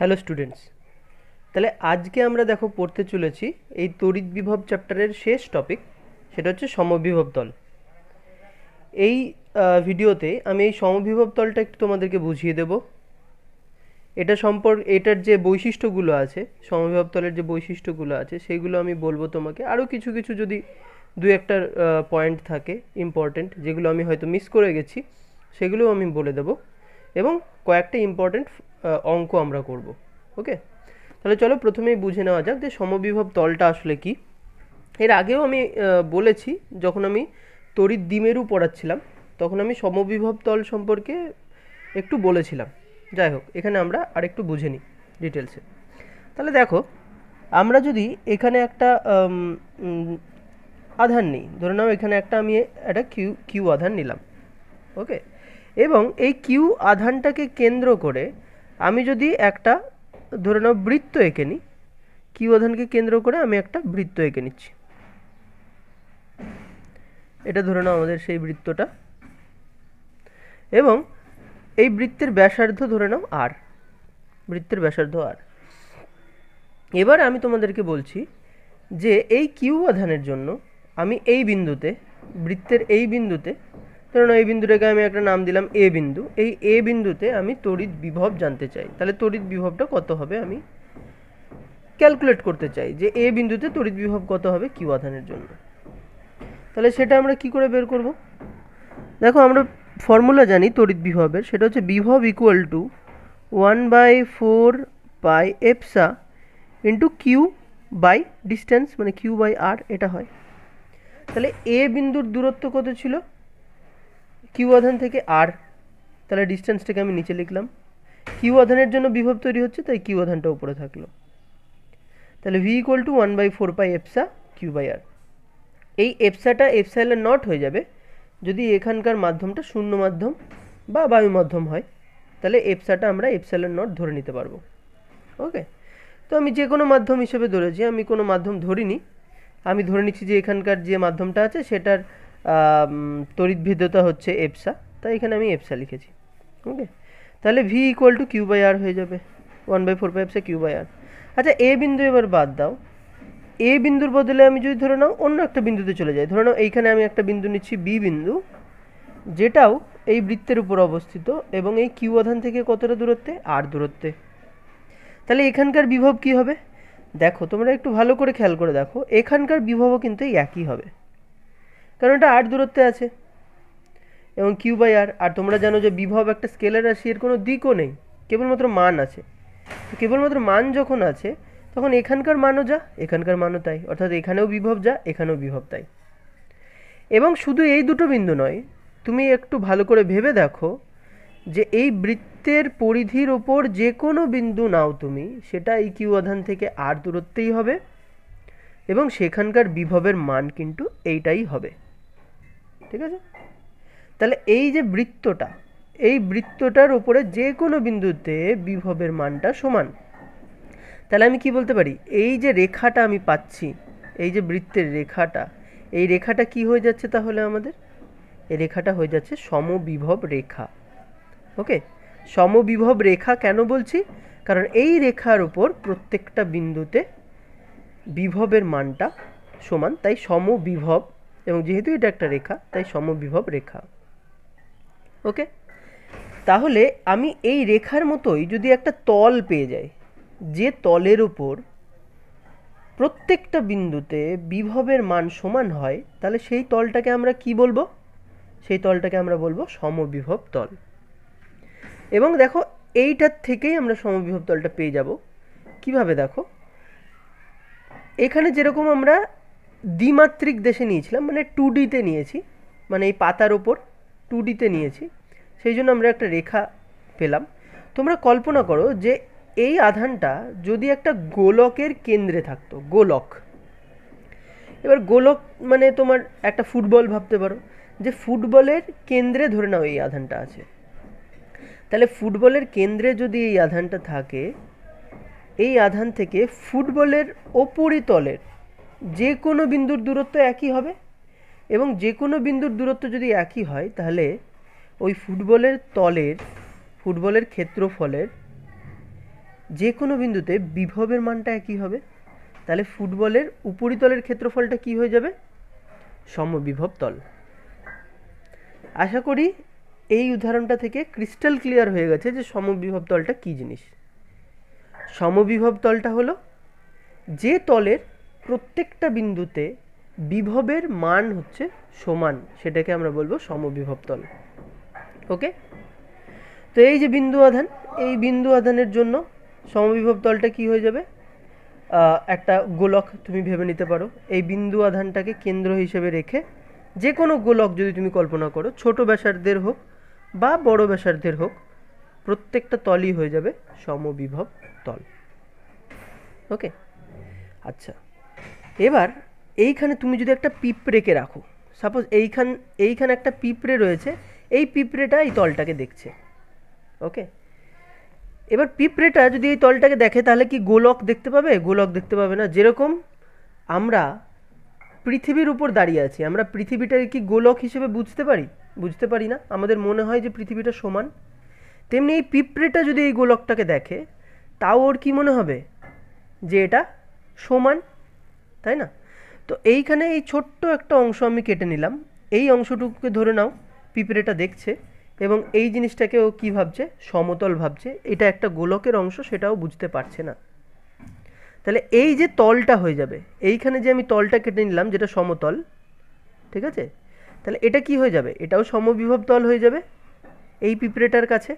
hello students তাহলে আজকে আমরা দেখো পড়তে চলেছি এই তড়িৎ বিভব চ্যাপ্টারের শেষ টপিক সেটা হচ্ছে সমবিভব তল এই ভিডিওতে আমি এই সমবিভব তলটা একটু তোমাদেরকে বুঝিয়ে দেব এটা সম্পর্ক এটার যে বৈশিষ্ট্যগুলো আছে সমবিভব তলের যে বৈশিষ্ট্যগুলো আছে সেগুলো আমি বলবো তোমাকে আরও কিছু কিছু যদি দু একটা পয়েন্ট থাকে ইম্পর্টেন্ট যেগুলো আমি হয়তো মিস করে গেছি সেগুলোও আমি বলে দেব এবং কয়েকটা ইম্পর্টেন্ট অঙ্ক আমরা করব ওকে তাহলে চলো প্রথমেই বুঝে নেওয়া যাক যে সমবিভব তলটা আসলে কি এর আগেও আমি বলেছি যখন আমি তড়িৎ দ্বিমেরু পড়াচ্ছিলাম তখন আমি সমবিভব তল সম্পর্কে একটু বলেছিলাম যাই হোক এখানে আমরা আর একটু বুঝে নিই ডিটেলসে তাহলে দেখো আমরা যদি এখানে একটা আধান নিই ধরে নাও এখানে একটা আমি একটা কিউ কিউ আধান নিলাম ওকে এবং এই কিউ আধানটাকে কেন্দ্র করে আমি যদি একটা ধরে নাও বৃত্ত এঁকে নিই কিউধানকে কেন্দ্র করে আমি একটা বৃত্ত এঁকে নিচ্ছি এটা ধরে নাও আমাদের সেই বৃত্তটা এবং এই বৃত্তের ব্যাসার্ধ ধরে নাও আর বৃত্তের ব্যাসার্ধ আর এবার আমি তোমাদেরকে বলছি যে এই কিউ আধানের জন্য আমি এই বিন্দুতে বৃত্তের এই বিন্দুতে ধরুন এই বিন্দুটাকে আমি একটা নাম দিলাম এ বিন্দু এই এ বিন্দুতে আমি তড়িৎ বিভব জানতে চাই তাহলে তড়িৎ বিভবটা কত হবে আমি ক্যালকুলেট করতে চাই যে এ বিন্দুতে তড়িৎ বিভব কত হবে কিউ আধানের জন্য তাহলে সেটা আমরা কি করে বের করব দেখো আমরা ফর্মুলা জানি তড়িৎ বিভবের সেটা হচ্ছে বিভব equal to one by four by epsilon into Q by distance মানে কিউ বাই আর এটা হয় তাহলে এ বিন্দুর দূরত্ব কত ছিল কিউ আধান থেকে আর তাহলে ডিস্টেন্সটাকে আমি নিচে লিখলাম কিউ আধানের জন্য বিভব তৈরি হচ্ছে তাই কিউ আধানটা উপরে থাকলো তাহলে V equal to one by four pi epsilon Q by R এই এফসাটা এফসাইলে নট হয়ে যাবে যদি এখানকার মাধ্যমটা শূন্য মাধ্যম বা বায়ু মাধ্যম হয় তাহলে এফসাটা আমরা এফসাইলের নট ধরে নিতে পারবো ওকে তো আমি যে কোনো মাধ্যম হিসেবে ধরেছি আমি কোনো মাধ্যম ধরিনি আমি ধরে নিচ্ছি যে এখানকার যে মাধ্যমটা আছে সেটার তড়িৎভেদ্যতা হচ্ছে এপসা তাই এখানে আমি এপসা লিখেছি ওকে তাহলে V equal to Q by R হয়ে যাবে one by four by epsilon Q by R আচ্ছা এ বিন্দু এবার বাদ দাও এ বিন্দুর বদলে আমি যদি ধরে নাও অন্য একটা বিন্দুতে চলে যাই ধরে নাও এইখানে আমি একটা বিন্দু নিচ্ছি বি বিন্দু যেটাও এই বৃত্তের উপর অবস্থিত এবং এই কিউ আধান থেকে কতটা দূরত্বে আর দূরত্বে তাহলে এখানকার বিভব কি হবে দেখো তোমরা একটু ভালো করে খেয়াল করে দেখো এখানকার বিভবও কিন্তু এই একই হবে কারণ এটা আর দূরত্বে আছে এবং কিউ বাই আর আর তোমরা জানো যে বিভব একটা স্কেলার রাশি এর কোনো দিকও নেই কেবলমাত্র মান আছে তো কেবলমাত্র মান যখন আছে তখন এখানকার মানও যা এখানকার মানও তাই অর্থাৎ এখানেও বিভব যা এখানেও বিভব তাই এবং শুধু এই দুটো বিন্দু নয় তুমি একটু ভালো করে ভেবে দেখো যে এই বৃত্তের পরিধির ওপর যে কোনো বিন্দু নাও তুমি সেটা এই কিউ আধান থেকে আর দূরত্বেই হবে এবং সেখানকার বিভবের মান কিন্তু এইটাই হবে ঠিক আছে তাহলে এই যে বৃত্তটা এই বৃত্তটার উপরে যে কোনো বিন্দুতে বিভবের মানটা সমান তাহলে আমি কি বলতে পারি এই যে রেখাটা আমি পাচ্ছি এই যে বৃত্তের রেখাটা এই রেখাটা কি হয়ে যাচ্ছে তাহলে আমাদের এই রেখাটা হয়ে যাচ্ছে সমবিভব রেখা ওকে সমবিভব রেখা কেন বলছি কারণ এই রেখার উপর প্রত্যেকটা বিন্দুতে বিভবের মানটা সমান তাই সমবিভব এবং যেহেতু এটা একটা রেখা তাই সমবিভব রেখা ওকে তাহলে আমি এই রেখার মতোই যদি একটা তল পেয়ে যাই যে তলের ওপর প্রত্যেকটা বিন্দুতে বিভবের মান সমান হয় তাহলে সেই তলটাকে আমরা কি বলবো সেই তলটাকে আমরা বলবো সমবিভব তল এবং দেখো এইটার থেকেই আমরা সমবিভব তলটা পেয়ে যাব কিভাবে দেখো এখানে যেরকম আমরা দ্বিমাত্রিক দেশে নিয়েছিলাম মানে টু ডিতে নিয়েছি মানে এই পাতার ওপর টু ডিতে নিয়েছি সেই জন্য আমরা একটা রেখা পেলাম তোমরা কল্পনা করো যে এই আধানটা যদি একটা গোলকের কেন্দ্রে থাকতো গোলক এবার গোলক মানে তোমার একটা ফুটবল ভাবতে পারো যে ফুটবলের কেন্দ্রে ধরে নাও এই আধানটা আছে তাহলে ফুটবলের কেন্দ্রে যদি এই আধানটা থাকে এই আধান থেকে ফুটবলের ওপরিতলের যে কোনো বিন্দুর দূরত্ব একই হবে এবং যে কোনো বিন্দুর দূরত্ব যদি একই হয় তাহলে ওই ফুটবলের তলের ফুটবলের ক্ষেত্রফলের যে কোনো বিন্দুতে বিভবের মানটা একই হবে তাহলে ফুটবলের উপরিতলের ক্ষেত্রফলটা কি হয়ে যাবে সমবিভব তল আশা করি এই উদাহরণটা থেকে ক্রিস্টাল ক্লিয়ার হয়ে গেছে যে সমবিভব তলটা কী জিনিস সমবিভব তলটা হলো যে তলের প্রত্যেকটা বিন্দুতে বিভবের মান হচ্ছে সমান সেটাকে আমরা বলবো সমবিভব তল ওকে তো এই যে বিন্দু আধান এই বিন্দু আধানের জন্য সমবিভব তলটা কি হয়ে যাবে একটা গোলক তুমি ভেবে নিতে পারো এই বিন্দু আধানটাকে কেন্দ্র হিসেবে রেখে যে কোনো গোলক যদি তুমি কল্পনা করো ছোট ব্যাসার্ধের হোক বা বড় ব্যাসার্ধের হোক প্রত্যেকটা তলই হয়ে যাবে সমবিভব তল ওকে আচ্ছা এবার এইখানে তুমি যদি একটা পিঁপড়েকে রাখো সাপোজ এইখান এইখানে একটা পিঁপড়ে রয়েছে এই পিঁপড়েটা এই তলটাকে দেখছে ওকে এবার পিঁপড়েটা যদি এই তলটাকে দেখে তাহলে কি গোলক দেখতে পাবে গোলক দেখতে পাবে না যেরকম আমরা পৃথিবীর উপর দাঁড়িয়ে আছি আমরা পৃথিবীটাকে কি গোলক হিসেবে বুঝতে পারি বুঝতে পারি না আমাদের মনে হয় যে পৃথিবীটা সমান তেমনি এই পিঁপড়েটা যদি এই গোলকটাকে দেখে তাও ওর কি মনে হবে যে এটা সমান তাই না তো এইখানে এই ছোট্ট একটা অংশ আমি কেটে নিলাম এই অংশটুকুকে ধরে নাও পিঁপড়েটা দেখছে এবং এই জিনিসটাকে ও কী ভাবছে সমতল ভাবছে এটা একটা গোলকের অংশ সেটাও বুঝতে পারছে না তাহলে এই যে তলটা হয়ে যাবে এইখানে যে আমি তলটা কেটে নিলাম যেটা সমতল ঠিক আছে তাহলে এটা কি হয়ে যাবে এটাও সমবিভব তল হয়ে যাবে এই পিঁপড়েটার কাছে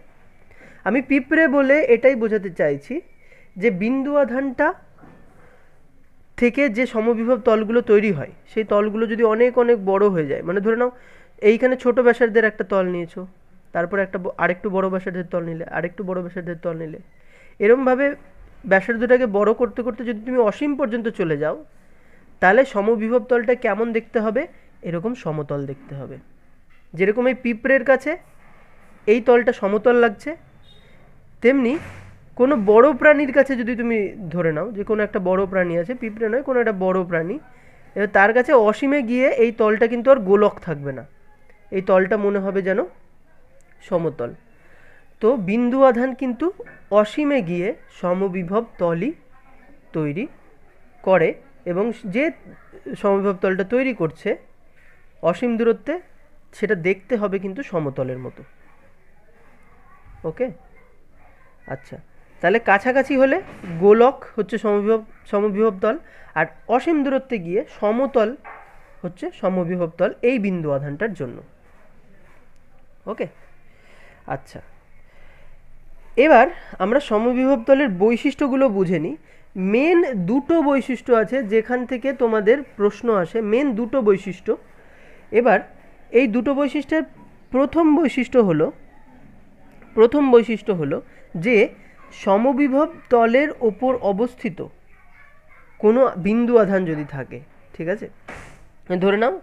আমি পিঁপড়ে বলে এটাই বোঝাতে চাইছি যে বিন্দু আধানটা থেকে যে সমবিভব তলগুলো তৈরি হয় সেই তলগুলো যদি অনেক অনেক বড় হয়ে যায় মানে ধরে নাও এইখানে ছোট ব্যাসার্ধের একটা তল নিয়েছো তারপর একটা আরেকটু বড় ব্যাসার্ধের তল নিলে আরেকটু বড় ব্যাসার্ধের তল নিলে এরমভাবে ব্যাসার্ধটাকে বড় করতে করতে যদি তুমি অসীম পর্যন্ত চলে যাও তাহলে সমবিভব তলটা কেমন দেখতে হবে এরকম সমতল দেখতে হবে যেরকম এই পিঁপড়ের কাছে এই তলটা সমতল লাগছে তেমনি কোনো বড় প্রাণীর কাছে যদি তুমি ধরে নাও যে কোনো একটা বড় প্রাণী আছে পিঁপড়ে নয় কোনো একটা বড় প্রাণী এবার তার কাছে অসীমে গিয়ে এই তলটা কিন্তু আর গোলক থাকবে না এই তলটা মনে হবে যেন সমতল তো বিন্দু আধান কিন্তু অসীমে গিয়ে সমবিভব তলই তৈরি করে এবং যে সমবিভব তলটা তৈরি করছে অসীম দূরত্বে সেটা দেখতে হবে কিন্তু সমতলের মতো ওকে আচ্ছা তাহলে কাছাকাছি হলে গোলক হচ্ছে সমবিভব সমবিভব তল আর অসীম দূরত্বে গিয়ে সমতল হচ্ছে সমবিভব তল এই বিন্দু আধানটার জন্য ওকে আচ্ছা এবার আমরা সমবিভব তলের বৈশিষ্ট্যগুলো বুঝে নিই মেন দুটো বৈশিষ্ট্য আছে যেখান থেকে তোমাদের প্রশ্ন আসে মেন দুটো বৈশিষ্ট্য এবার এই দুটো বৈশিষ্ট্যের প্রথম বৈশিষ্ট্য হলো প্রথম বৈশিষ্ট্য হলো যে সমবিভব তলের ওপর অবস্থিত কোনো বিন্দু আধান যদি থাকে ঠিক আছে ধরে নাও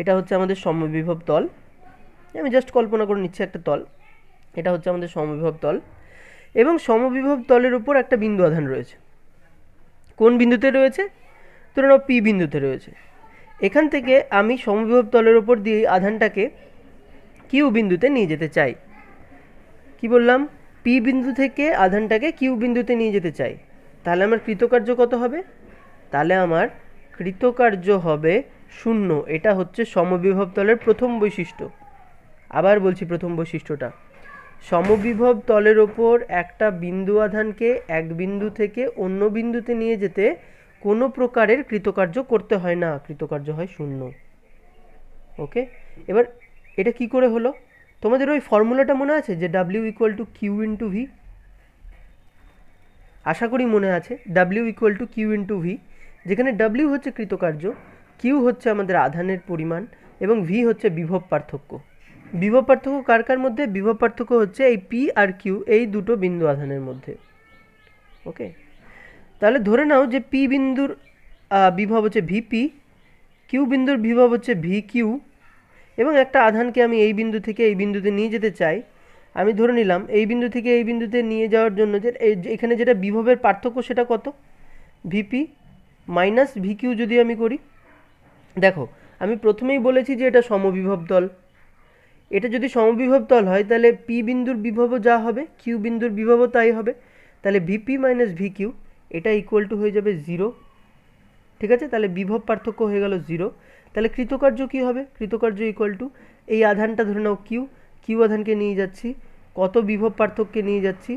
এটা হচ্ছে আমাদের সমবিভব তল আমি জাস্ট কল্পনা করে নিচ্ছি একটা তল এটা হচ্ছে আমাদের সমবিভব তল এবং সমবিভব তলের উপর একটা বিন্দু আধান রয়েছে কোন বিন্দুতে রয়েছে ধরে নাও পি বিন্দুতে রয়েছে এখান থেকে আমি সমবিভব তলের উপর দিয়ে আধানটাকে কিউ বিন্দুতে নিয়ে যেতে চাই কি বললাম পি বিন্দু থেকে আধানটাকে কিউ বিন্দুতে নিয়ে যেতে চাই তাহলে আমার কৃতকার্য কত হবে তাহলে আমার কৃতকার্য হবে শূন্য এটা হচ্ছে সমবিভব তলের প্রথম বৈশিষ্ট্য আবার বলছি প্রথম বৈশিষ্ট্যটা সমবিভব তলের ওপর একটা বিন্দু আধানকে এক বিন্দু থেকে অন্য বিন্দুতে নিয়ে যেতে কোনো প্রকারের কৃতকার্য করতে হয় না কৃতকার্য হয় শূন্য ওকে এবার এটা কি করে হলো তোমাদের ওই ফর্মুলাটা মনে আছে যে W equal to Q into V আশা করি মনে আছে W equal to Q into V যেখানে ডাব্লিউ হচ্ছে কৃতকার্য কিউ হচ্ছে আমাদের আধানের পরিমাণ এবং ভি হচ্ছে বিভব পার্থক্য বিভব পার্থক্য কার কার মধ্যে বিভব পার্থক্য হচ্ছে এই পি আর কিউ এই দুটো বিন্দু আধানের মধ্যে ওকে তাহলে ধরে নাও যে পি বিন্দুর বিভব হচ্ছে ভিপি কিউ বিন্দুর বিভব হচ্ছে ভি কিউ এবং একটা আধানকে আমি এই বিন্দু থেকে এই বিন্দুতে নিয়ে যেতে চাই আমি ধরে নিলাম এই বিন্দু থেকে এই বিন্দুতে নিয়ে যাওয়ার জন্য যে এখানে যেটা বিভবের পার্থক্য সেটা কত ভিপি মাইনাস ভিকিউ যদি আমি করি দেখো আমি প্রথমেই বলেছি যে এটা সমবিভব তল এটা যদি সমবিভব তল হয় তাহলে পি বিন্দুর বিভবও যা হবে কিউ বিন্দুর বিভবও তাই হবে তাহলে ভিপি মাইনাস ভিকিউ এটা ইকুয়াল টু হয়ে যাবে জিরো ঠিক আছে তাহলে বিভব পার্থক্য হয়ে গেল জিরো তাহলে কৃতকার্য কী হবে কৃতকার্য ইকুয়াল টু এই আধানটা ধরে নাও কিউ কিউ আধানকে নিয়ে যাচ্ছি কত বিভব পার্থক্যে নিয়ে যাচ্ছি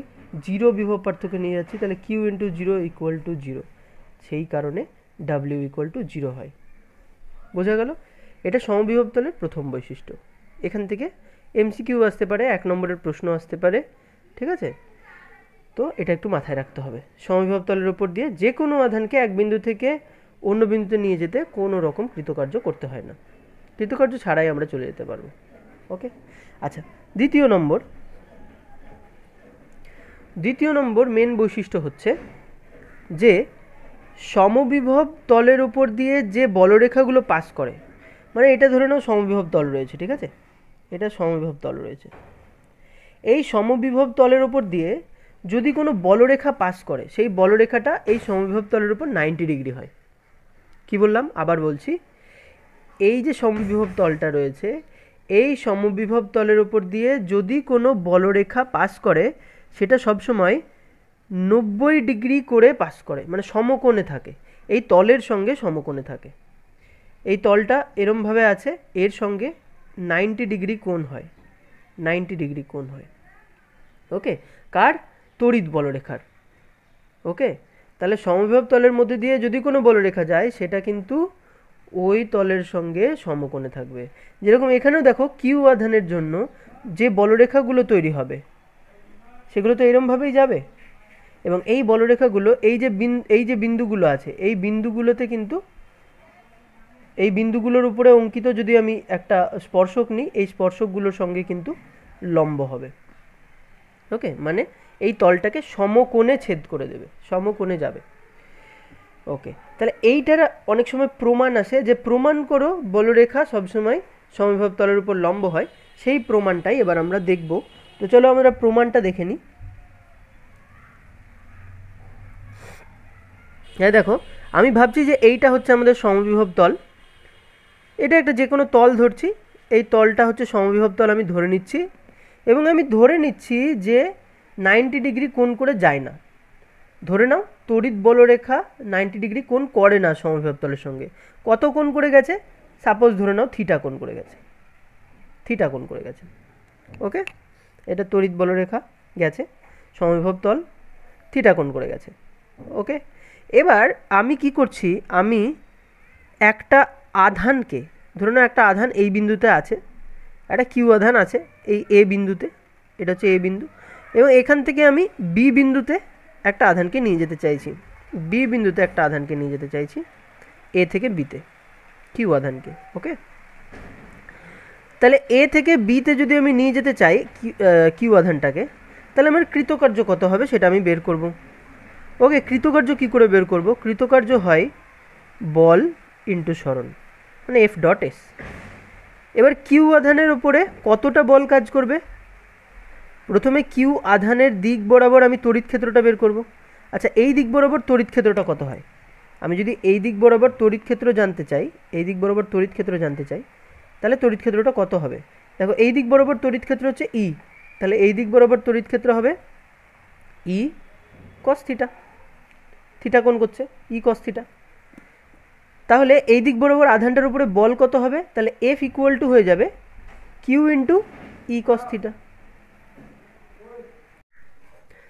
জিরো বিভব পার্থক্যে নিয়ে যাচ্ছি তাহলে Q into zero equal to zero সেই কারণে ডাব্লিউ ইকুয়াল টু জিরো হয় বোঝা গেল এটা সমবিভব তলের প্রথম বৈশিষ্ট্য এখান থেকে এমসিকিউ আসতে পারে এক নম্বরের প্রশ্ন আসতে পারে ঠিক আছে তো এটা একটু মাথায় রাখতে হবে সমবিভব তলের ওপর দিয়ে যে কোনো আধানকে এক বিন্দু থেকে অন্য বিন্দুতে নিয়ে যেতে কোনো রকম কৃতকার্য করতে হয় না কৃতকার্য ছাড়াই আমরা চলে যেতে পারবো ওকে আচ্ছা দ্বিতীয় নম্বর দ্বিতীয় নম্বর মেন বৈশিষ্ট্য হচ্ছে যে সমবিভব তলের ওপর দিয়ে যে বলরেখাগুলো পাস করে মানে এটা ধরে নাও সমবিভব তল রয়েছে ঠিক আছে এটা সমবিভব তল রয়েছে এই সমবিভব তলের ওপর দিয়ে যদি কোনো বলরেখা পাস করে সেই বলরেখাটা এই সমবিভব তলের উপর নাইনটি ডিগ্রি হয় কি বললাম আবার বলছি এই যে সমবিভব তলটা রয়েছে এই সমবিভব তলের ওপর দিয়ে যদি কোনো বলরেখা পাস করে সেটা সবসময় নব্বই ডিগ্রি করে পাস করে মানে সমকোণে থাকে এই তলের সঙ্গে সমকোণে থাকে এই তলটা এরমভাবে আছে এর সঙ্গে নাইনটি ডিগ্রি কোণ হয় নাইনটি ডিগ্রি কোণ হয় ওকে কার তড়িৎ বলরেখার ওকে তাহলে সমবিভব তলের মধ্যে দিয়ে যদি কোনো বলরেখা যায় সেটা কিন্তু ওই তলের সঙ্গে সমকোণে থাকবে যেরকম এখানেও দেখো কিউ আধানের জন্য যে বলরেখাগুলো তৈরি হবে সেগুলো তো এরমভাবেই যাবে এবং এই বলরেখাগুলো এই যে বিন এই যে বিন্দুগুলো আছে এই বিন্দুগুলোতে কিন্তু এই বিন্দুগুলোর উপরে অঙ্কিত যদি আমি একটা স্পর্শক নিই এই স্পর্শকগুলোর সঙ্গে কিন্তু লম্ব হবে ওকে মানে এই তলটাকে সমকোণে ছেদ করে দেবে সমকোণে যাবে ওকে তাহলে এইটার অনেক সময় প্রমাণ আসে যে প্রমাণ করো বলরেখা সবসময় সমবিভব তলের উপর লম্ব হয় সেই প্রমাণটাই এবার আমরা দেখব তো চলো আমরা প্রমাণটা দেখে নিই হ্যাঁ দেখো আমি ভাবছি যে এইটা হচ্ছে আমাদের সমবিভব তল এটা একটা যে কোনো তল ধরছি এই তলটা হচ্ছে সমবিভব তল আমি ধরে নিচ্ছি এবং আমি ধরে নিচ্ছি যে নাইনটি ডিগ্রি কোণ করে যায় না ধরে নাও তড়িৎ বলরেখা নাইনটি ডিগ্রি কোণ করে না সমভাবতলের সঙ্গে কত কোণ করে গেছে সাপোজ ধরে নাও থিটা কোণ করে গেছে থিটা কোণ করে গেছে ওকে এটা তড়িৎ বলরেখা গেছে সমভাবতল থিটা কোণ করে গেছে ওকে এবার আমি কি করছি আমি একটা আধানকে ধরে নাও একটা আধান এই বিন্দুতে আছে একটা কিউ আধান আছে এই এ বিন্দুতে এটা হচ্ছে এ বিন্দু এবং এখান থেকে আমি বি বিন্দুতে একটা আধানকে নিয়ে যেতে চাইছি বি বিন্দুতে একটা আধানকে নিয়ে যেতে চাইছি এ থেকে বিতে কিউ আধানকে ওকে তাহলে এ থেকে বিতে যদি আমি নিয়ে যেতে চাই কিউ আধানটাকে তাহলে আমার কৃতকার্য কত হবে সেটা আমি বের করব ওকে কৃতকার্য কি করে বের করব কৃতকার্য হয় বল ইন্টু সরণ মানে এফ ডট এস এবার কিউ আধানের উপরে কতটা বল কাজ করবে প্রথমে কিউ আধানের দিক বরাবর আমি তড়িৎ ক্ষেত্রটা বের করব আচ্ছা এই দিক বরাবর তড়িৎ ক্ষেত্রটা কত হয় আমি যদি এই দিক বরাবর তড়িৎ ক্ষেত্র জানতে চাই এই দিক বরাবর তড়িৎ ক্ষেত্র জানতে চাই তাহলে তড়িৎ ক্ষেত্রটা কত হবে দেখো এই দিক বরাবর তড়িৎ ক্ষেত্র হচ্ছে ই e, তাহলে এই দিক বরাবর তড়িৎ ক্ষেত্র হবে ই কস থিটা থিটা কোন করছে ই কস থিটা তাহলে এই দিক বরাবর আধানটার উপরে বল কত হবে তাহলে এফ ইকুয়াল টু হয়ে যাবে Q into E cos theta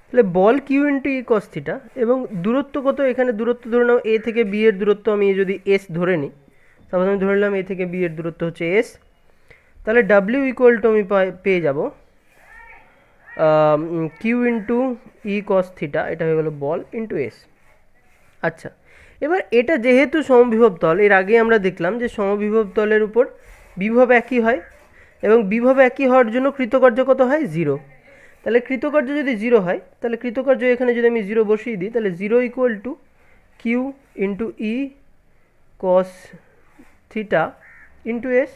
তাহলে বল Q into E cos theta এবং দূরত্ব কত এখানে দূরত্ব ধরে নাও এ থেকে বি এর দূরত্ব আমি যদি এস ধরে নিই তারপর আমি ধরে নিলাম এ থেকে বি এর দূরত্ব হচ্ছে এস তাহলে ডাব্লিউ ইকুয়াল টু আমি পেয়ে যাব Q into E cos theta এটা হয়ে গেল বল ইন্টু এস আচ্ছা এবার এটা যেহেতু সমবিভব তল এর আগে আমরা দেখলাম যে সমবিভব তলের উপর বিভব একই হয় এবং বিভব একই হওয়ার জন্য কৃতকার্য কত হয় জিরো তাহলে কৃতকার্য যদি জিরো হয় তাহলে কৃতকার্য এখানে যদি আমি জিরো বসিয়ে দিই তাহলে zero equal to Q into E cos theta into S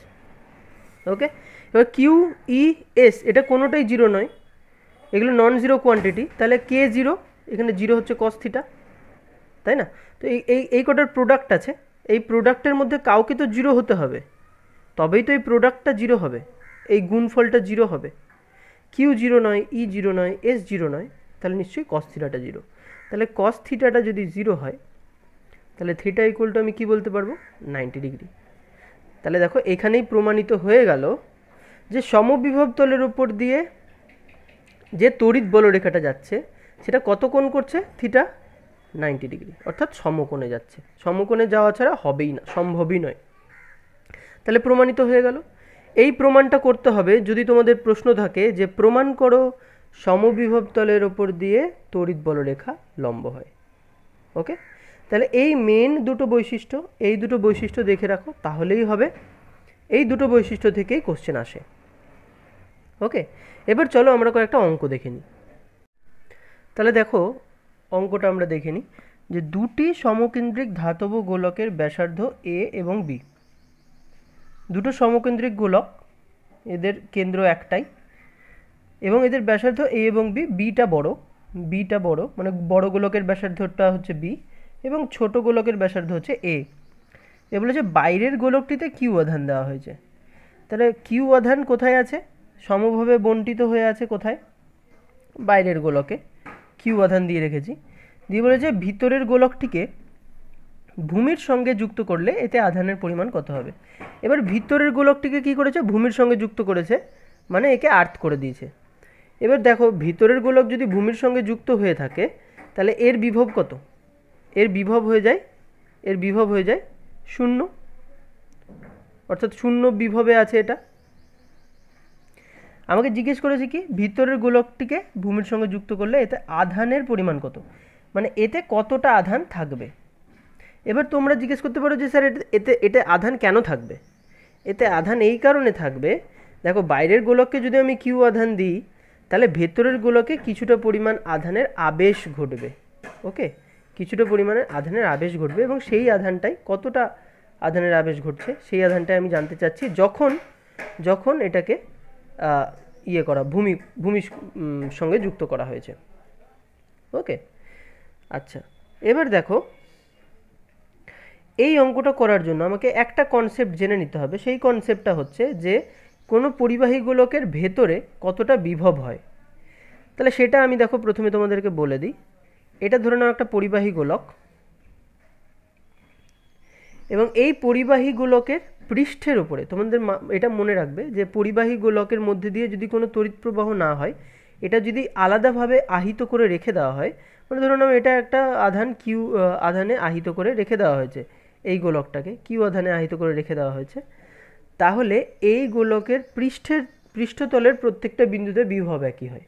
okay এবার কিউ ই এস এটা কোনোটাই জিরো নয় এগুলো নন জিরো কোয়ান্টিটি তাহলে কে জিরো এখানে জিরো হচ্ছে কস থিটা তাই না তো এই এই কটার প্রোডাক্ট আছে এই প্রোডাক্টের মধ্যে কাউকে তো জিরো হতে হবে তবেই তো এই প্রোডাক্টটা জিরো হবে এই গুণফলটা জিরো হবে কিউ জিরো নয় ই জিরো নয় এস জিরো নয় তাহলে নিশ্চয়ই কস থিটাটা জিরো তাহলে কস থিটাটা যদি জিরো হয় তাহলে থিটা ইকুয়াল টু আমি কী বলতে পারবো নাইনটি ডিগ্রি তাহলে দেখো এখানেই প্রমাণিত হয়ে গেল যে সমবিভব তলের উপর দিয়ে যে তড়িৎ বলরেখাটা যাচ্ছে সেটা কত কোণ করছে থিটা নাইনটি ডিগ্রি অর্থাৎ সমকোণে যাচ্ছে সমকোণে যাওয়া ছাড়া হবেই না সম্ভবই নয় তাহলে প্রমাণিত হয়ে গেল এই প্রমাণটা করতে হবে যদি তোমাদের প্রশ্ন থাকে যে প্রমাণ করো সমবিভব তলের ওপর দিয়ে তড়িৎ বলরেখা লম্ব হয় ওকে তাহলে এই মেন দুটো বৈশিষ্ট্য এই দুটো বৈশিষ্ট্য দেখে রাখো তাহলেই হবে এই দুটো বৈশিষ্ট্য থেকেই কোশ্চেন আসে ওকে এবার চলো আমরা কয়েকটা অঙ্ক দেখে নিই তাহলে দেখো অঙ্কটা আমরা দেখে নিই যে দুটি সমকেন্দ্রিক ধাতব গোলকের ব্যাসার্ধ এ এবং বি দুটো সমকেন্দ্রিক গোলক এদের কেন্দ্র একটাই এবং এদের ব্যাসার্ধ এ এবং বি বিটা বড় বিটা বড় মানে বড় গোলকের ব্যাসার্ধটা হচ্ছে বি এবং ছোট গোলকের ব্যাসার্ধ হচ্ছে এ এ বলেছে বাইরের গোলকটিতে কিউ আধান দেওয়া হয়েছে তাহলে কিউ আধান কোথায় আছে সমভাবে বন্টিত হয়ে আছে কোথায় বাইরের গোলকে কিউ আধান দিয়ে রেখেছি দিয়ে বলেছে ভিতরের গোলকটিকে ভূমির সঙ্গে যুক্ত করলে এতে আধানের পরিমাণ কত হবে এবার ভিতরের গোলকটিকে কি করেছে ভূমির সঙ্গে যুক্ত করেছে মানে একে আর্থ করে দিয়েছে এবার দেখো ভিতরের গোলক যদি ভূমির সঙ্গে যুক্ত হয়ে থাকে তাহলে এর বিভব কত এর বিভব হয়ে যায় এর বিভব হয়ে যায় শূন্য অর্থাৎ শূন্য বিভবে আছে এটা আমাকে জিজ্ঞেস করেছে কি ভিতরের গোলকটিকে ভূমির সঙ্গে যুক্ত করলে এতে আধানের পরিমাণ কত মানে এতে কতটা আধান থাকবে এবার তোমরা জিজ্ঞেস করতে পারো যে স্যার এতে এটা আধান কেন থাকবে এতে আধান এই কারণে থাকবে দেখো বাইরের গোলককে যদি আমি কিউ আধান দিই তাহলে ভেতরের গোলকে কিছুটা পরিমাণ আধানের আবেশ ঘটবে ওকে কিছুটা পরিমাণে আধানের আবেশ ঘটবে এবং সেই আধানটাই কতটা আধানের আবেশ ঘটছে সেই আধানটাই আমি জানতে চাচ্ছি যখন যখন এটাকে ইয়ে করা ভূমি ভূমির সঙ্গে যুক্ত করা হয়েছে ওকে আচ্ছা এবার দেখো এই অঙ্কটা করার জন্য আমাকে একটা কনসেপ্ট জেনে নিতে হবে সেই কনসেপ্টটা হচ্ছে যে কোনো পরিবাহী গোলকের ভেতরে কতটা বিভব হয় তাহলে সেটা আমি দেখো প্রথমে তোমাদেরকে বলে দিই এটা ধরে নাও একটা পরিবাহী গোলক এবং এই পরিবাহী গোলকের পৃষ্ঠের ওপরে তোমাদের এটা মনে রাখবে যে পরিবাহী গোলকের মধ্যে দিয়ে যদি কোনো তড়িৎ প্রবাহ না হয় এটা যদি আলাদাভাবে আহিত করে রেখে দেওয়া হয় মানে ধরুন এটা একটা আধান কিউ আধানে আহিত করে রেখে দেওয়া হয়েছে এই গোলকটাকে কিউঅধানে আহিত করে রেখে দেওয়া হয়েছে তাহলে এই গোলকের পৃষ্ঠের পৃষ্ঠতলের প্রত্যেকটা বিন্দুতে বিভব একই হয়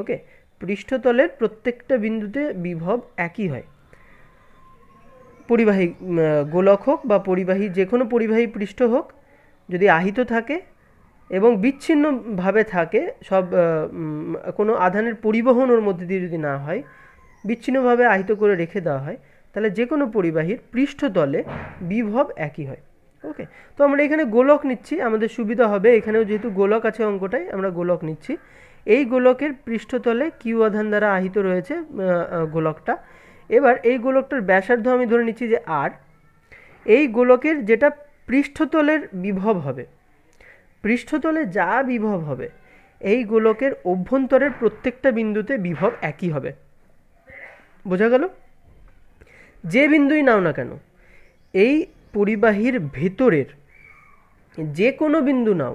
ওকে পৃষ্ঠতলের প্রত্যেকটা বিন্দুতে বিভব একই হয় পরিবাহী গোলক হোক বা পরিবাহী যে কোনো পরিবাহী পৃষ্ঠ হোক যদি আহিত থাকে এবং বিচ্ছিন্নভাবে থাকে সব কোনো আধানের পরিবহন ওর মধ্যে দিয়ে যদি না হয় বিচ্ছিন্নভাবে আহিত করে রেখে দেওয়া হয় তাহলে যে কোনো পরিবাহীর পৃষ্ঠতলে বিভব একই হয় ওকে তো আমরা এখানে গোলক নিচ্ছি আমাদের সুবিধা হবে এখানেও যেহেতু গোলক আছে অঙ্কটাই আমরা গোলক নিচ্ছি এই গোলকের পৃষ্ঠতলে কিউ আধান দ্বারা আহিত রয়েছে গোলকটা এবার এই গোলকটার ব্যাসার্ধ আমি ধরে নিচ্ছি যে আর এই গোলকের যেটা পৃষ্ঠতলের বিভব হবে পৃষ্ঠতলে যা বিভব হবে এই গোলকের অভ্যন্তরের প্রত্যেকটা বিন্দুতে বিভব একই হবে বোঝা গেল যে বিন্দুই নাও না কেন এই পরিবাহীর ভেতরের যে কোনো বিন্দু নাও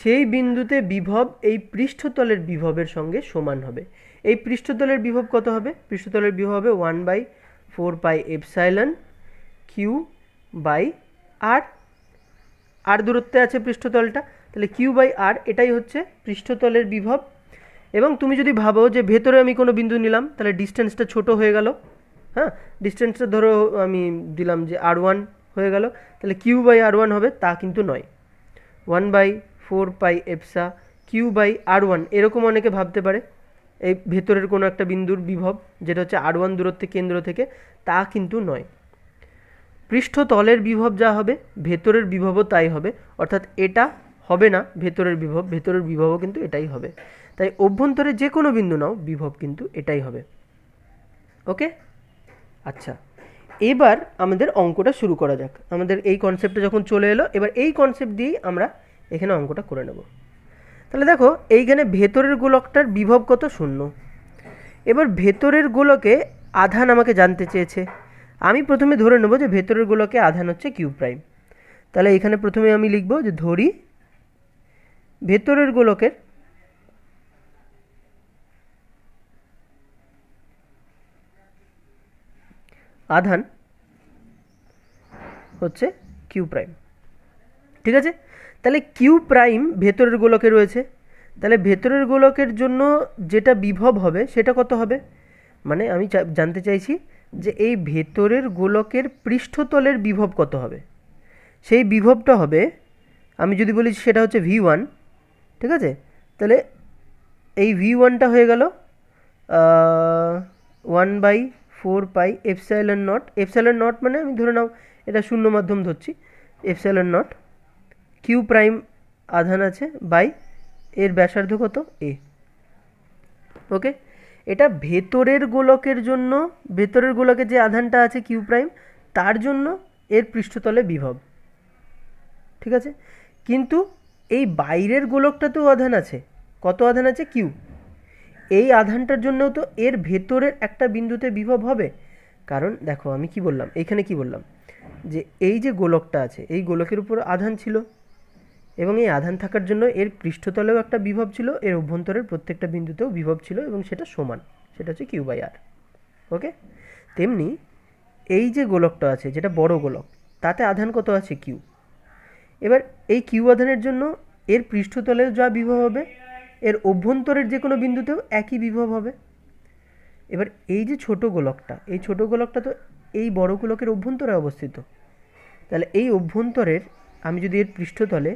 সেই বিন্দুতে বিভব এই পৃষ্ঠতলের বিভবের সঙ্গে সমান হবে এই পৃষ্ঠতলের বিভব কত হবে পৃষ্ঠতলের বিভব হবে one by four pi epsilon q by r r দূরত্বে আছে পৃষ্ঠতলটা তাহলে কিউ বাই আর এটাই হচ্ছে পৃষ্ঠতলের বিভব এবং তুমি যদি ভাবো যে ভেতরে আমি কোনো বিন্দু নিলাম তাহলে ডিস্টেন্সটা ছোট হয়ে গেল হ্যাঁ ডিস্টেন্সটা ধরো আমি দিলাম যে আর ওয়ান হয়ে গেল তাহলে কিউ বাই আর ওয়ান হবে তা কিন্তু নয় one by four pi epsilon Q by r one এরকম অনেকে ভাবতে পারে এই ভেতরের কোনো একটা বিন্দুর বিভব যেটা হচ্ছে আর ওয়ান দূরত্বে কেন্দ্র থেকে তা কিন্তু নয় পৃষ্ঠতলের বিভব যা হবে ভেতরের বিভবও তাই হবে অর্থাৎ এটা হবে না ভেতরের বিভব ভেতরের বিভবও কিন্তু এটাই হবে তাই অভ্যন্তরে যে কোনো বিন্দু নাও বিভব কিন্তু এটাই হবে ওকে আচ্ছা এবার আমাদের অঙ্কটা শুরু করা যাক আমাদের এই কনসেপ্টটা যখন চলে এলো এবার এই কনসেপ্ট দিয়েই আমরা এখানে অঙ্কটা করে নেব তাহলে দেখো এইখানে ভেতরের গোলকটার বিভব কত শূন্য এবার ভেতরের গোলকে আধান আমাকে জানতে চেয়েছে আমি প্রথমে ধরে নেব যে ভেতরের গোলকে আধান হচ্ছে কিউ প্রাইম তাহলে এখানে প্রথমে আমি লিখব যে ধরি ভেতরের গোলকের আধান হচ্ছে কিউ প্রাইম ঠিক আছে তাহলে কিউ প্রাইম ভেতরের গোলকে রয়েছে তাহলে ভেতরের গোলকের জন্য যেটা বিভব হবে সেটা কত হবে মানে আমি জানতে চাইছি যে এই ভেতরের গোলকের পৃষ্ঠতলের বিভব কত হবে সেই বিভবটা হবে আমি যদি বলি সেটা হচ্ছে ভি ওয়ান ঠিক আছে তাহলে এই ভি ওয়ানটা হয়ে গেল one by four pi epsilon nought epsilon nought মানে আমি ধরে নাও এটা শূন্য মাধ্যম ধরছি এফসাইলন নট কিউ প্রাইম আধান আছে বাই এর ব্যাসার্ধ কত এ ওকে এটা ভেতরের গোলকের জন্য ভেতরের গোলকের যে আধানটা আছে কিউ প্রাইম তার জন্য এর পৃষ্ঠতলে বিভব ঠিক আছে কিন্তু এই বাইরের গোলকটাতেও আধান আছে কত আধান আছে কিউ এই আধানটার জন্যও তো এর ভেতরের একটা বিন্দুতে বিভব হবে কারণ দেখো আমি কি বললাম এখানে কি বললাম যে এই যে গোলকটা আছে এই গোলকের উপর আধান ছিল এবং এই আধান থাকার জন্য এর পৃষ্ঠতলেও একটা বিভব ছিল এর অভ্যন্তরের প্রত্যেকটা বিন্দুতেও বিভব ছিল এবং সেটা সমান সেটা হচ্ছে কিউ বাই আর ওকে তেমনি এই যে গোলকটা আছে যেটা বড় গোলক তাতে আধান কত আছে কিউ এবার এই কিউ আধানের জন্য এর পৃষ্ঠতলেও যা বিভব হবে এর অভ্যন্তরের যে কোনো বিন্দুতেও একই বিভব হবে এবার এই যে ছোট গোলকটা এই ছোট গোলকটা তো এই বড় গোলকের অভ্যন্তরে অবস্থিত তাহলে এই অভ্যন্তরের আমি যদি এর পৃষ্ঠতলে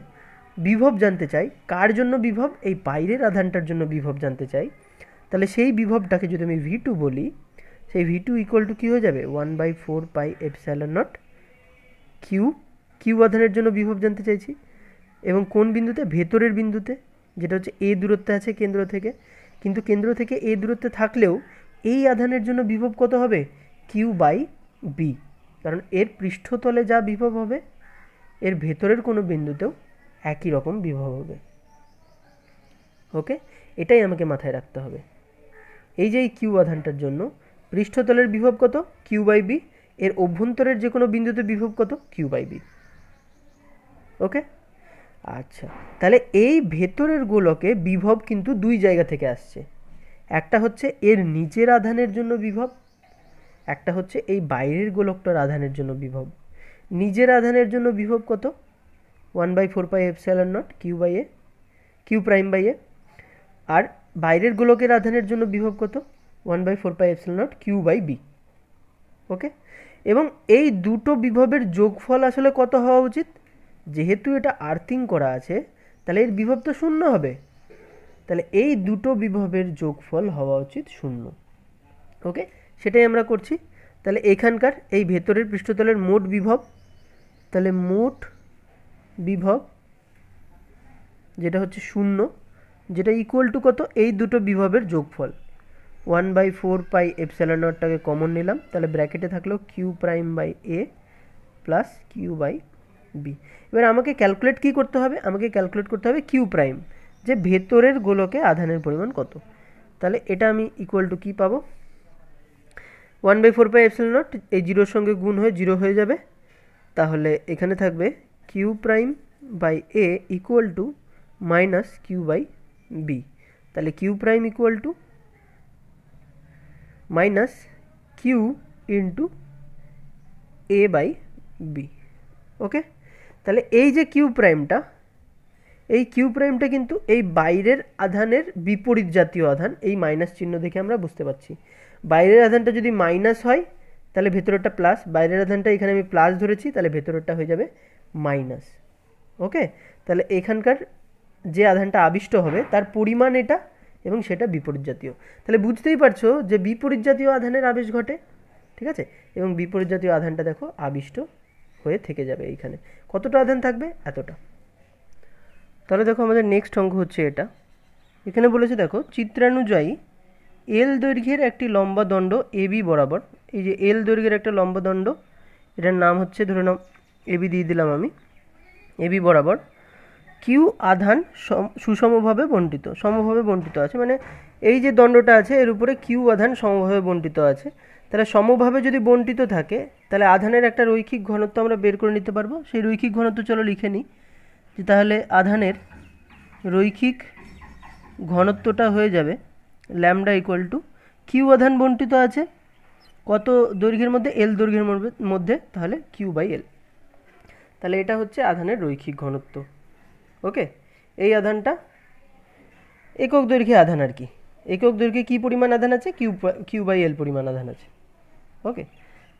বিভব জানতে চাই কার জন্য বিভব এই বাইরের আধানটার জন্য বিভব জানতে চাই তাহলে সেই বিভবটাকে যদি আমি ভি টু বলি সেই ভি টু ইকুয়াল টু কী হয়ে যাবে one by four pi epsilon nought q q আধানের জন্য বিভব জানতে চাইছি এবং কোন বিন্দুতে ভেতরের বিন্দুতে যেটা হচ্ছে এ দূরত্বে আছে কেন্দ্র থেকে কিন্তু কেন্দ্র থেকে এ দূরত্বে থাকলেও এই আধানের জন্য বিভব কত হবে কিউ বাই বি কারণ এর পৃষ্ঠতলে যা বিভব হবে এর ভেতরের কোনো বিন্দুতেও একই রকম বিভব হবে ওকে এটাই আমাকে মাথায় রাখতে হবে এই যে এই কিউ আধানটার জন্য পৃষ্ঠতলের বিভব কত কিউ বাই বি এর অভ্যন্তরের যে কোনো বিন্দুতে বিভব কত কিউ বাই বি ওকে আচ্ছা তাহলে এই ভেতরের গোলকে বিভব কিন্তু দুই জায়গা থেকে আসছে একটা হচ্ছে এর নিচের আধানের জন্য বিভব একটা হচ্ছে এই বাইরের গোলকটার আধানের জন্য বিভব নিজের আধানের জন্য বিভব কত one by four pi epsilon nought q by a q prime by a r বাইরের গোলকের আধানের জন্য বিভব কত ওয়ান বাই ফোর পাই এফ nought q by b okay এবং এই দুটো বিভবের যোগফল আসলে কত হওয়া উচিত যেহেতু এটা আর্থিং করা আছে তাহলে এর বিভব তো শূন্য হবে তাহলে এই দুটো বিভবের যোগফল হওয়া উচিত শূন্য ওকে সেটাই আমরা করছি তাহলে এখানকার এই ভেতরের পৃষ্ঠতলের মোট বিভব তাহলে মোট বিভব যেটা হচ্ছে শূন্য যেটা ইকুয়াল টু কত এই দুটো বিভবের যোগফল one by four pi epsilon নটটাকে কমন নিলাম তাহলে ব্র্যাকেটে থাকলো q prime by a plus q by b এবার আমাকে ক্যালকুলেট কি করতে হবে আমাকে ক্যালকুলেট করতে হবে কিউ প্রাইম যে ভেতরের গোলকে আধানের পরিমাণ কত তাহলে এটা আমি ইকুয়াল টু কী পাবো one by four by epsilon nought এই জিরোর সঙ্গে গুণ হয়ে জিরো হয়ে যাবে তাহলে এখানে থাকবে q prime by a equal to minus q by b তাহলে q prime equal to minus q into a by b okay তাহলে এই যে কিউ প্রাইমটা এই কিউ প্রাইমটা কিন্তু এই বাইরের আধানের বিপরীত জাতীয় আধান এই মাইনাস চিহ্ন দেখে আমরা বুঝতে পারছি বাইরের আধানটা যদি মাইনাস হয় তাহলে ভেতরেরটা প্লাস বাইরের আধানটা এখানে আমি প্লাস ধরেছি তাহলে ভেতরেরটা হয়ে যাবে মাইনাস ওকে তাহলে এখানকার যে আধানটা আবিষ্ট হবে তার পরিমাণ এটা এবং সেটা বিপরীত জাতীয় তাহলে বুঝতেই পারছো যে বিপরীত জাতীয় আধানের আবেশ ঘটে ঠিক আছে এবং বিপরীত জাতীয় আধানটা দেখো আবিষ্ট হয়ে থেকে যাবে এইখানে কতটা আধান থাকবে এতটা তাহলে দেখো আমাদের নেক্সট অঙ্ক হচ্ছে এটা এখানে বলেছে দেখো চিত্রানুযায়ী এল দৈর্ঘ্যের একটি লম্বা দণ্ড এ বি বরাবর এই যে এল দৈর্ঘ্যের একটা লম্বা দণ্ড এটার নাম হচ্ছে ধরে নাও এবি দিয়ে দিলাম আমি এ বি বরাবর কিউ আধান সুষমভাবে বন্টিত সমভাবে বন্টিত আছে মানে এই যে দণ্ডটা আছে এর উপরে কিউ আধান সমভাবে বন্টিত আছে তারা সমভাবে যদি বন্টিত থাকে তাহলে আধানের একটা রৈখিক ঘনত্ব আমরা বের করে নিতে পারবো সেই রৈখিক ঘনত্ব চলো লিখে নিই যে তাহলে আধানের রৈখিক ঘনত্বটা হয়ে যাবে ল্যামডা ইকুয়াল টু কিউ আধান বন্টিত আছে কত দৈর্ঘ্যের মধ্যে এল দৈর্ঘ্যের মধ্যে তাহলে কিউ বাই এল তাহলে এটা হচ্ছে আধানের রৈখিক ঘনত্ব ওকে এই আধানটা একক দৈর্ঘ্যে আধান আর কি একক দৈর্ঘ্যে কী পরিমাণ আধান আছে কিউ কিউ বাই এল পরিমাণ আধান আছে ওকে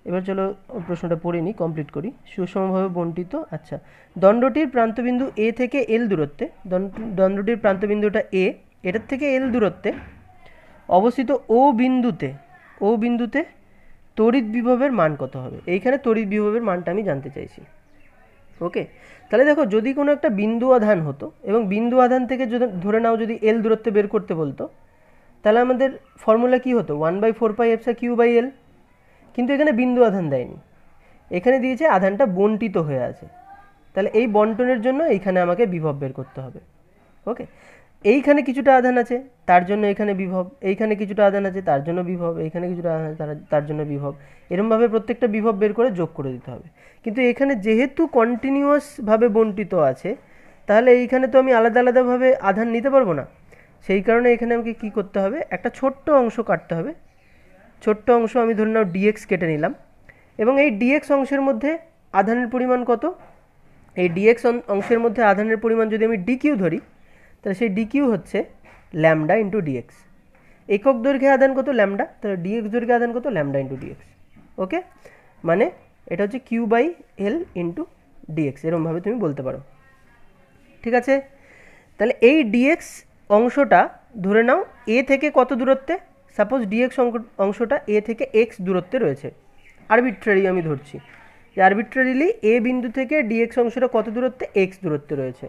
এবার চলো প্রশ্নটা পড়ে নিই কমপ্লিট করি সুষমভাবে বন্টিত আচ্ছা দণ্ডটির প্রান্তবিন্দু এ থেকে এল দূরত্বে দণ্ডটির প্রান্তবিন্দুটা এ এটার থেকে এল দূরত্বে অবস্থিত ও বিন্দুতে ও বিন্দুতে তড়িৎ বিভবের মান কত হবে এইখানে তড়িৎ বিভবের মানটা আমি জানতে চাইছি ওকে তাহলে দেখো যদি কোনো একটা বিন্দু আধান হতো এবং বিন্দু আধান থেকে যদি ধরে নাও যদি এল দূরত্বে বের করতে বলতো তাহলে আমাদের ফর্মুলা কি হতো one by four pi epsilon Q by l কিন্তু এখানে বিন্দু আধান দেয়নি এখানে দিয়েছে আধানটা বন্টিত হয়ে আছে তাহলে এই বন্টনের জন্য এইখানে আমাকে বিভব বের করতে হবে ওকে এইখানে কিছুটা আধান আছে তার জন্য এখানে বিভব এইখানে কিছুটা আধান আছে তার জন্য বিভব এইখানে কিছুটা আধান আছে তার জন্য বিভব এরমভাবে প্রত্যেকটা বিভব বের করে যোগ করে দিতে হবে কিন্তু এখানে যেহেতু কন্টিনিউয়াসভাবে বন্টিত আছে তাহলে এইখানে তো আমি আলাদা আলাদাভাবে আধান নিতে পারবো না সেই কারণে এখানে আমাকে কি করতে হবে একটা ছোট্ট অংশ কাটতে হবে ছোট্ট অংশ আমি ধরে নাও ডিএক্স কেটে নিলাম এবং এই ডিএক্স অংশের মধ্যে আধানের পরিমাণ কত এই ডিএক্স অংশের মধ্যে আধানের পরিমাণ যদি আমি ডিকিউ ধরি তাহলে সেই ডিকিউ হচ্ছে ল্যামডা ইন্টু ডিএক্স একক দৈর্ঘ্যে আধান কত ল্যামডা তাহলে ডিএক্স দৈর্ঘ্যে আধান কত ল্যামডা ইন্টু ডিএক্স ওকে মানে এটা হচ্ছে q by l into dx এরমভাবে তুমি বলতে পারো ঠিক আছে তাহলে এই ডিএক্স অংশটা ধরে নাও এ থেকে কত দূরত্বে সাপোজ ডিএক্স অংশটা এ থেকে এক্স দূরত্বে রয়েছে আরবিট্রারি আমি ধরছি যে আরবিট্রারিলি এ বিন্দু থেকে ডিএক্স অংশটা কত দূরত্বে এক্স দূরত্বে রয়েছে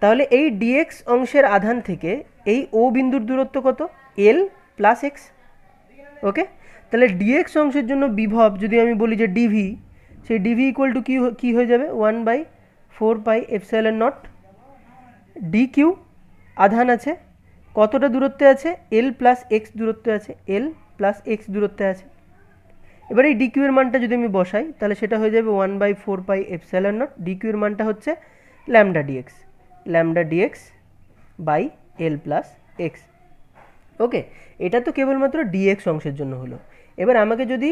তাহলে এই ডিএক্স অংশের আধান থেকে এই ও বিন্দুর দূরত্ব কত এল প্লাস এক্স ওকে তাহলে ডিএক্স অংশের জন্য বিভব যদি আমি বলি যে ডিভি সেই ডিভি ইকুয়াল টু কী কী হয়ে যাবে ওয়ান বাই ফোর বাই এফসেলের নট ডি কিউ আধান আছে কতটা দূরত্বে আছে এল প্লাস এক্স দূরত্বে আছে এল প্লাস এক্স দূরত্বে আছে এবার এই ডিকিউ এর মানটা যদি আমি বসাই তাহলে সেটা হয়ে যাবে one by four by epsilon nought dq এর মানটা হচ্ছে lambda dx lambda dx by l plus x okay এটা তো কেবলমাত্র ডিএক্স অংশের জন্য হলো এবার আমাকে যদি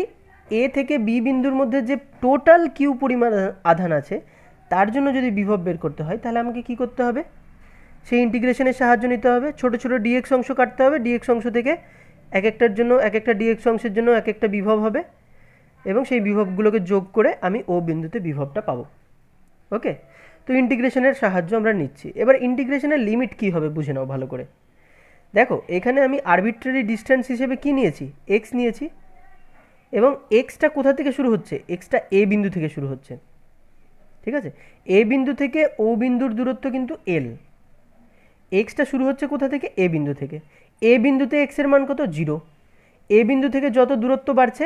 এ থেকে বি বিন্দুর মধ্যে যে টোটাল কিউ পরিমাণ আধান আছে তার জন্য যদি বিভব বের করতে হয় তাহলে আমাকে কি করতে হবে সেই ইন্টিগ্রেশনের সাহায্য নিতে হবে ছোট ছোট ডিএক্স অংশ কাটতে হবে ডিএক্স অংশ থেকে এক একটার জন্য এক একটা ডিএক্স অংশের জন্য এক একটা বিভব হবে এবং সেই বিভবগুলোকে যোগ করে আমি ও বিন্দুতে বিভবটা পাবো ওকে তো ইন্টিগ্রেশনের সাহায্য আমরা নিচ্ছি এবার ইন্টিগ্রেশনের লিমিট কি হবে বুঝে নাও ভালো করে দেখো এখানে আমি আরবিট্রারি ডিস্ট্যান্স হিসেবে কি নিয়েছি এক্স নিয়েছি এবং এক্সটা কোথা থেকে শুরু হচ্ছে এক্সটা এ বিন্দু থেকে শুরু হচ্ছে ঠিক আছে এ বিন্দু থেকে ও বিন্দুর দূরত্ব কিন্তু এল এক্সটা শুরু হচ্ছে কোথা থেকে এ বিন্দু থেকে এ বিন্দুতে এক্সের মান কত জিরো এ বিন্দু থেকে যত দূরত্ব বাড়ছে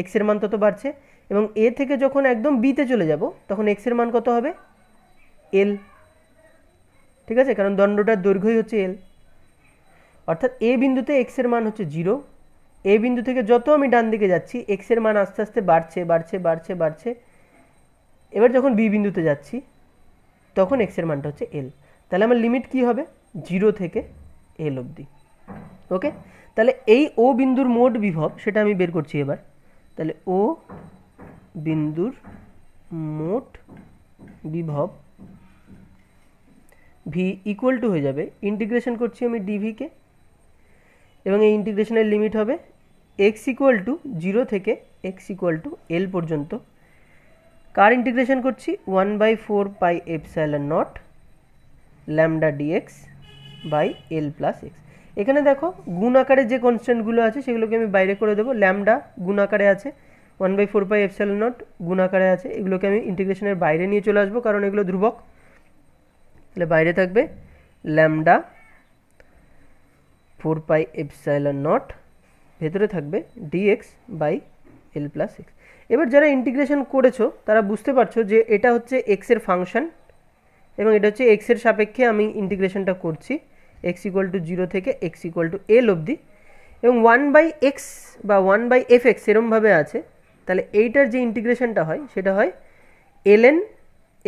এক্সের মান তত বাড়ছে এবং এ থেকে যখন একদম বিতে চলে যাব তখন এক্সের মান কত হবে এল ঠিক আছে কারণ দণ্ডটার দৈর্ঘ্যই হচ্ছে এল অর্থাৎ এ বিন্দুতে এক্সের মান হচ্ছে জিরো এ বিন্দু থেকে যত আমি ডান দিকে যাচ্ছি এক্সের মান আস্তে আস্তে বাড়ছে বাড়ছে বাড়ছে বাড়ছে এবার যখন বি বিন্দুতে যাচ্ছি তখন এক্সের মানটা হচ্ছে এল তাহলে আমার লিমিট কি হবে জিরো থেকে এল অব্দি ওকে তাহলে এই ও বিন্দুর মোট বিভব সেটা আমি বের করছি এবার তাহলে ও বিন্দুর মোট বিভব ভি ইকুয়াল টু হয়ে যাবে ইন্টিগ্রেশন করছি আমি ডিভিকে এবং এই ইন্টিগ্রেশনের লিমিট হবে এক্স ইকুয়াল টু জিরো থেকে এক্স ইকুয়াল টু এল পর্যন্ত কার ইন্টিগ্রেশন করছি one by four pi epsilon nought lambda dx by l plus x এখানে দেখো গুণ আকারে যে কনস্ট্যান্টগুলো আছে সেগুলোকে আমি বাইরে করে দেবো ল্যামডা গুণ আকারে আছে one by four pi epsilon nought গুণ আকারে আছে এগুলোকে আমি ইন্টিগ্রেশনের বাইরে নিয়ে চলে আসবো কারণ এগুলো ধ্রুবক তাহলে বাইরে থাকবে lambda four pi epsilon nought ভেতরে থাকবে dx by l plus x এবার যারা ইন্টিগ্রেশন করেছো তারা বুঝতে পারছো যে এটা হচ্ছে এক্সের ফাংশন এবং এটা হচ্ছে এক্সের সাপেক্ষে আমি ইন্টিগ্রেশনটা করছি এক্স ইকুয়াল টু জিরো থেকে এক্স ইকুয়াল টু এল অবধি এবং ওয়ান বাই এক্স বা ওয়ান বাই এফ এক্স এরমভাবে আছে তাহলে এইটার যে ইন্টিগ্রেশনটা হয় সেটা হয় এলএন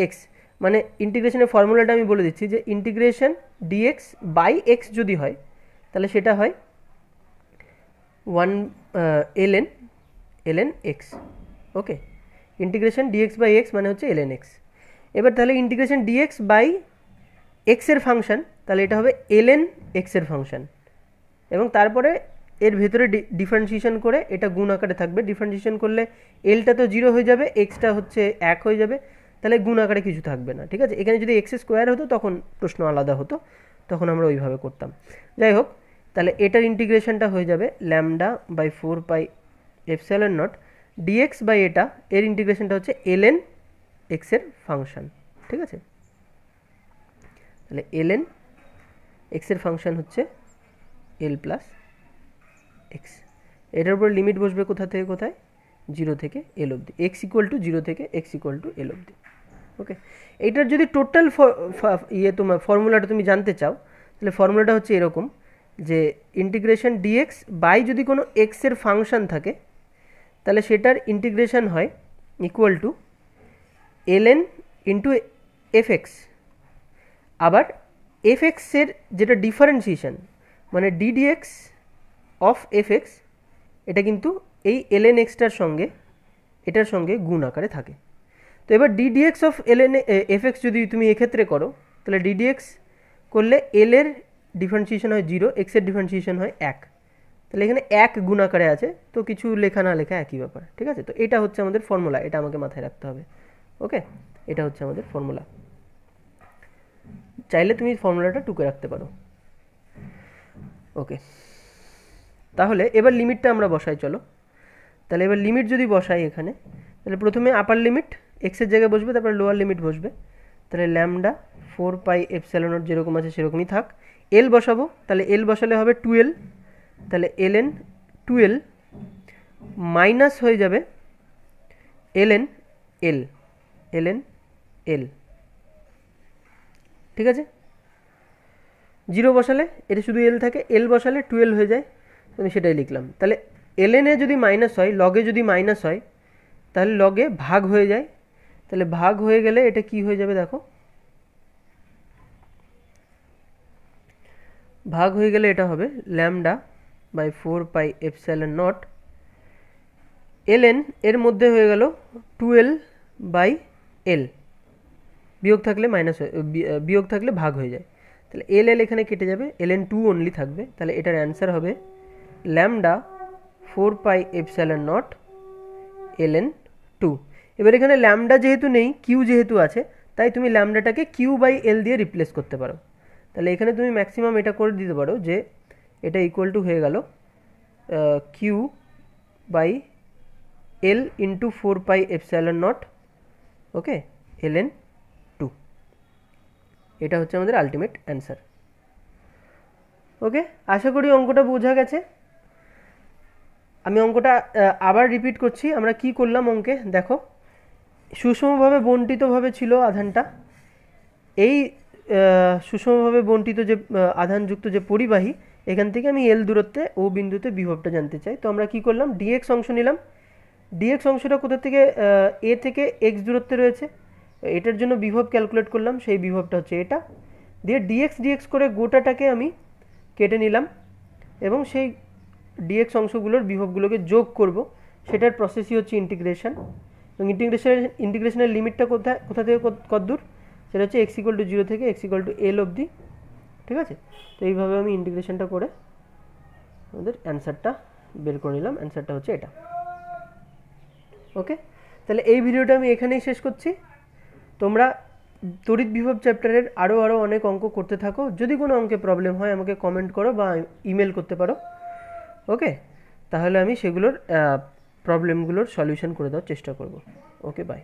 এক্স মানে ইন্টিগ্রেশনের ফর্মুলাটা আমি বলে দিচ্ছি যে ইন্টিগ্রেশন ডিএক্স বাই এক্স যদি হয় তাহলে সেটা হয় one ln ln x okay integration dx by x মানে হচ্ছে এলএন এক্স এবার তাহলে ইন্টিগ্রেশন ডিএক্স বাই এক্সের ফাংশন তাহলে এটা হবে এলএন এক্সের ফাংশান এবং তারপরে এর ভেতরে ডিফারেন্সিয়েশন করে এটা গুণ আকারে থাকবে ডিফারেন্সিয়েশন করলে এলটা তো জিরো হয়ে যাবে এক্সটা হচ্ছে এক হয়ে যাবে তাহলে গুণ আকারে কিছু থাকবে না ঠিক আছে এখানে যদি এক্স স্কোয়ার হতো তখন প্রশ্ন আলাদা হতো তখন আমরা ওইভাবে করতাম যাই হোক তাহলে এটার ইন্টিগ্রেশনটা হয়ে যাবে lambda by four by epsilon nought dx by এটা এর ইন্টিগ্রেশনটা হচ্ছে এলএন এক্সের ফাংশান ঠিক আছে তাহলে এলএন এক্সের ফাংশান হচ্ছে এল প্লাস এক্স এটার উপর লিমিট বসবে কোথা থেকে কোথায় জিরো থেকে এল অবধি এক্স ইকুয়াল টু জিরো থেকে এক্স ইকুয়াল টু এল অবধি ওকে এইটার যদি টোটাল ইয়ে তোমার ফর্মুলাটা তুমি জানতে চাও তাহলে ফর্মুলাটা হচ্ছে এরকম যে ইন্টিগ্রেশন ডিএক্স বাই যদি কোনো এক্সের ফাংশান থাকে তাহলে সেটার ইন্টিগ্রেশন হয় equal to l n into f x আবার এফ এক্সের যেটা ডিফারেন্সিয়েশন মানে ডিডিএক্স অফ এফ এটা কিন্তু এই এলএন এক্সটার সঙ্গে এটার সঙ্গে গুণ আকারে থাকে তো এবার d dx of l n f x যদি তুমি এক্ষেত্রে করো তাহলে ডিডিএক্স করলে এল এর ডিফারেন্সিয়েশন হয় জিরো এক্সের ডিফারেন্সিয়েশন হয় এক তাহলে এখানে এক গুণ আকারে আছে তো কিছু লেখা না লেখা একই ব্যাপার ঠিক আছে তো এটা হচ্ছে আমাদের ফর্মুলা এটা আমাকে মাথায় রাখতে হবে ওকে এটা হচ্ছে আমাদের ফর্মুলা চাইলে তুমি ফর্মুলাটা টুকে রাখতে পারো ওকে তাহলে এবার লিমিটটা আমরা বসাই চলো তাহলে এবার লিমিট যদি বসাই এখানে তাহলে প্রথমে আপার লিমিট এক্সের জায়গায় বসবে তারপরে লোয়ার লিমিট বসবে তাহলে ল্যামডা ফোর পাই এফসেলনট যেরকম আছে সেরকমই থাক এল বসাবো তাহলে এল বসালে হবে টুয়েলভ তাহলে এল এন টুয়েলভ মাইনাস হয়ে যাবে L N L L N L ঠিক আছে জিরো বসালে এটা শুধু এল থাকে এল বসালে টুয়েলভ হয়ে যায় আমি সেটাই লিখলাম তাহলে এলএনে যদি মাইনাস হয় লগে যদি মাইনাস হয় তাহলে লগে ভাগ হয়ে যায় তাহলে ভাগ হয়ে গেলে এটা কি হয়ে যাবে দেখো ভাগ হয়ে গেলে এটা হবে lambda by four pi epsilon nought ln এর মধ্যে হয়ে গেল টুয়েলভ বাই এল বিয়োগ থাকলে মাইনাস বিয়োগ থাকলে ভাগ হয়ে যায় তাহলে এল এল এখানে কেটে যাবে এল এন টু অনলি থাকবে তাহলে এটার অ্যান্সার হবে lambda four pi epsilon nought l n two এবার এখানে ল্যামডা যেহেতু নেই কিউ যেহেতু আছে তাই তুমি ল্যামডাটাকে কিউ বাই এল দিয়ে রিপ্লেস করতে পারো তাহলে এখানে তুমি ম্যাক্সিমাম এটা করে দিতে পারো যে এটা ইকুয়াল টু হয়ে গেল q by l into four pi epsilon nought okay l n এটা হচ্ছে আমাদের আলটিমেট অ্যান্সার ওকে আশা করি অঙ্কটা বোঝা গেছে আমি অঙ্কটা আবার রিপিট করছি আমরা কি করলাম অঙ্কে দেখো সুষমভাবে বন্টিতভাবে ছিল আধানটা এই সুষমভাবে বন্টিত যে আধানযুক্ত যে পরিবাহী এখান থেকে আমি এল দূরত্বে ও বিন্দুতে বিভবটা জানতে চাই তো আমরা কি করলাম ডিএক্স অংশ নিলাম ডিএক্স অংশটা কোথা থেকে এ থেকে এক্স দূরত্বে রয়েছে এটার জন্য বিভব ক্যালকুলেট করলাম সেই বিভবটা হচ্ছে এটা দিয়ে ডিএক্স ডিএক্স করে গোটাটাকে আমি কেটে নিলাম এবং সেই ডিএক্স অংশগুলোর বিভবগুলোকে যোগ করব সেটার প্রসেসই হচ্ছে ইন্টিগ্রেশন এবং ইন্টিগ্রেশনের ইন্টিগ্রেশনের লিমিটটা কোথায় কোথা থেকে কদ্দূর সেটা হচ্ছে এক্স ইকুয়াল টু জিরো থেকে এক্স ইকুয়াল টু এল অবধি ঠিক আছে তো এইভাবে আমি ইন্টিগ্রেশনটা করে আমাদের অ্যান্সারটা বের করে নিলাম অ্যান্সারটা হচ্ছে এটা ওকে তাহলে এই ভিডিওটা আমি এখানেই শেষ করছি তোমরা তড়িৎ বিভব চ্যাপ্টারের আরও আরও অনেক অঙ্ক করতে থাকো যদি কোনো অঙ্কে প্রবলেম হয় আমাকে কমেন্ট করো বা ইমেল করতে পারো ওকে তাহলে আমি সেগুলোর প্রবলেমগুলোর সলিউশন করে দেওয়ার চেষ্টা করব ওকে বাই